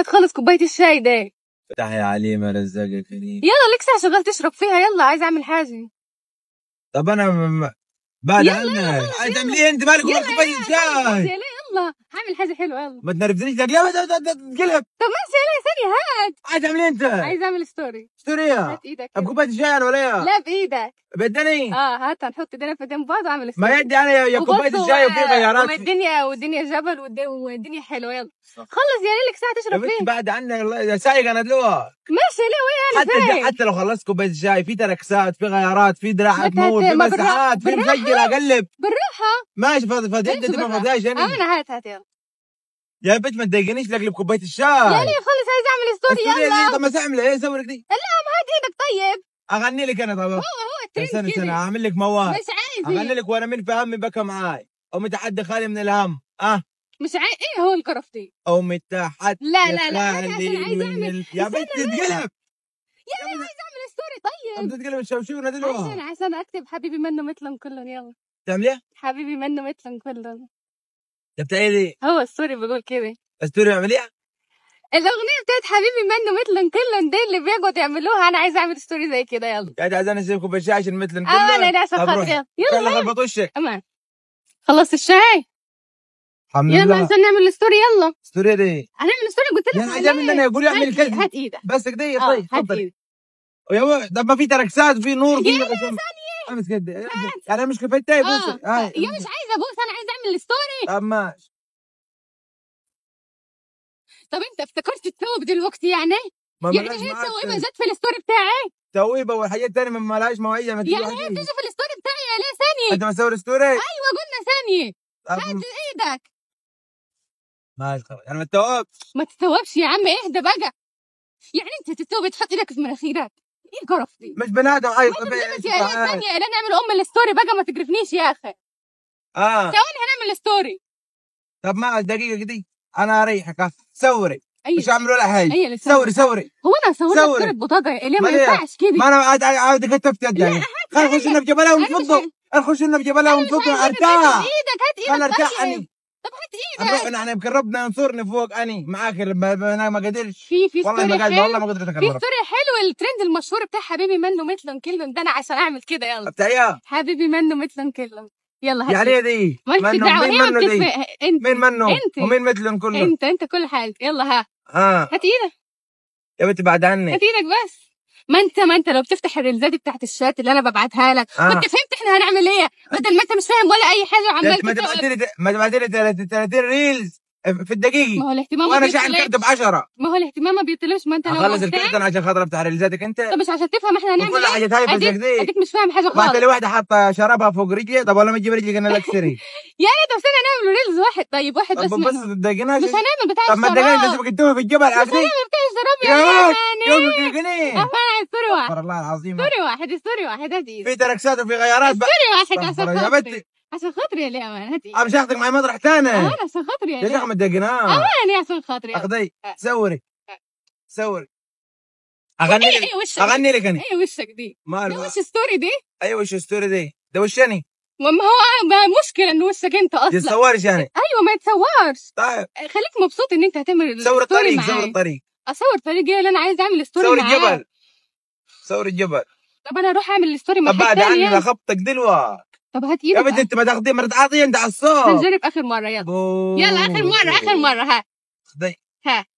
لسه هتخلص كوبايه الشاي ده تحيا عليمة رزاقة كريم يلا لك ساعه شغال تشرب فيها يلا عايز اعمل حاجه طب انا م... بعد يلا انا إيه؟ انت مالك كوبايه شاي هعمل حاجه حلوه يلا ما تنرفزنيش ده تقلب طب ما يا ثانيه هات عايز اعمل ايه انت عايز اعمل ستوري ستوري ايه هات ايدك كوبايه الشاي انا ولا ايه لا بايدك بدني اه هات هنحط ايدينا في ايدين بعض واعمل ستوري ما يدي انا يا كوبايه الشاي وفي غيارات والدنيا والدنيا جبل والدنيا حلوه يلا خلص يا يعني ليلك ساعه تشرب فين بعد عنك سايق انا دلوقتي ماشي ليه وين حتى حتى لو خلصت كوبايه الشاي في تركسات في غيارات في دراع تموت في مساحات في مسجل اقلب بالراحه ماشي فاضي فاضي انت ما فاضيش انا هات يا بنت ما تضايقنيش لك بكوبايه الشاي يا ليه خلص عايز اعمل ستوري يلا طب ما تعمل ايه سوي لك دي لا ما هات ايدك طيب اغني لك انا طبعا هو هو ترند استنى استنى اعمل لك مواد مش عايز اغني لك وانا من في همي بكى معاي امي تحدى خالي من الهم اه مش عاي ايه هو الكرفتي دي امي تحدى لا لا لا انا عايز اعمل يا بنت تتقلب يا عايز اعمل ستوري طيب انت تتكلم الشوشوره دي عشان عشان اكتب حبيبي منه مثلهم كلهم يلا تعمل ايه؟ حبيبي منه مثلهم كلهم بتقلي إيه هو السوري بيقول كده السوري بيعمليها الاغنيه بتاعت حبيبي منه مثل كلن دي اللي بيقعد يعملوها انا عايزه اعمل ستوري زي كده يلا قاعد عايز آه، انا اسيبكم بالشاي عشان مثل كلن اه انا عشان خاطري يلا يلا خبط وشك امان خلصت الشاي الحمد لله يلا عشان نعمل ستوري يلا ستوري دي هنعمل ستوري قلت لك يعني جامد انا يقول اعمل كده هات ايدك بس كده طيب هات ايدك يا طب ما في تركسات في نور في ثانيه متحمس جدا يعني انا مش كفايتها بصي آه. آه، يا مش عايزه بوس انا عايزه اعمل الستوري آه، طب ماشي طب انت افتكرت تسوق دلوقتي يعني؟ ما يعني هي تسوق ايه في الستوري بتاعي؟ تويبه والحاجات التانية ما لهاش مواعيد يعني هي بتيجي في الستوري بتاعي يا ليه ثانية؟ انت مسوي الستوري؟ ايوه قلنا ثانية هات ايدك ماشي خلاص يعني ما تتوبش ما تتوبش يا عم اهدى بقى يعني انت تتوب تحط ايدك في مناخيرك ايه القرف دي مش بني ادم ايوه ثانيه لا نعمل ام الستوري بقى ما تجرفنيش يا اخي اه ثواني هنعمل ستوري طب ما دقيقه كده انا اريحك صوري أيوة. مش اعمل ولا حاجه أيوة, أيوة، صوري صوري هو انا هصور لك صوره بطاقه ليه ما ينفعش كده ما انا قاعد قاعد كتبت يدي خلينا نخش لنا بجبلها ونفضه نخش لنا جبلها ونفضه ارتاح ايدك هات ايدك ارتاح طب احنا احنا ربنا نصورني فوق اني معاك انا ما قدرتش في في والله ما قادر والله ما قدرت اتكلم في ستوري حلو الترند المشهور بتاع حبيبي منه مثلن كلهم ده انا عشان اعمل كده يلا بتاعيا حبيبي منه مثلن كلهم يلا هات علي دي مالك مين منه دي مين منه انت ومين مثلن كله انت انت كل حال يلا ها ها هات ايدك يا بنتي بعد عني هات ايدك بس ما انت ما انت لو بتفتح الريلزات بتاعت الشات اللي انا ببعتها لك آه. كنت فهمت احنا هنعمل ايه بدل ما انت مش فاهم ولا اي حاجه وعمال ما تبعتلي ما تبعتلي ريلز في الدقيقه ما هو الاهتمام وانا شاحن كرت ب 10 ما هو الاهتمام ما بيطلبش ما انت لو خلص الكارت انا عشان خاطر افتح ريلزاتك انت طب مش عشان تفهم احنا هنعمل كل إيه؟ حاجه تهيفز كده اديك مش فاهم حاجه خالص واحده لواحده حاطه شرابها فوق رجلي طب ولا ما تجيب رجلك انا لك سري يا ده طب استنى نعمل ريلز واحد طيب واحد بس بس تضايقناش مش هنعمل بتاع طب ما تضايقني انت في الجبل ضرب يا يعني. مان سوري واحد الله العظيم سوري واحد سوري واحد هاتي في تركسات وفي غيارات سوري واحد عشان خاطري عشان خاطري يا لأمان هاتي أنا مش هاخدك معي مطرح ثاني أنا عشان خاطري يا ليه لأمان متدقناه أمان عشان خاطري اخذي سوري سوري اغني إيه، لك إيه، اغني لك انا اي وشك دي ما ده إيه، وش ستوري دي اي أيوة، وش ستوري دي ده وشني ما هو مشكلة انه وشك انت اصلا تتصورش يعني ايوه ما يتصورش طيب خليك مبسوط ان انت هتعمل صور الطريق صور الطريق اصور طريقي اللي انا عايز اعمل ستوري صور الجبل صور الجبل طب انا اروح اعمل الستوري مع طب بعد عني يعني. خبطك دلوقتي طب هات ايدك يا بنت انت ما تاخدي مرة عاطي انت على الصوت نجرب اخر مرة يلا بو... يلا اخر مرة اخر مرة ها خدي ها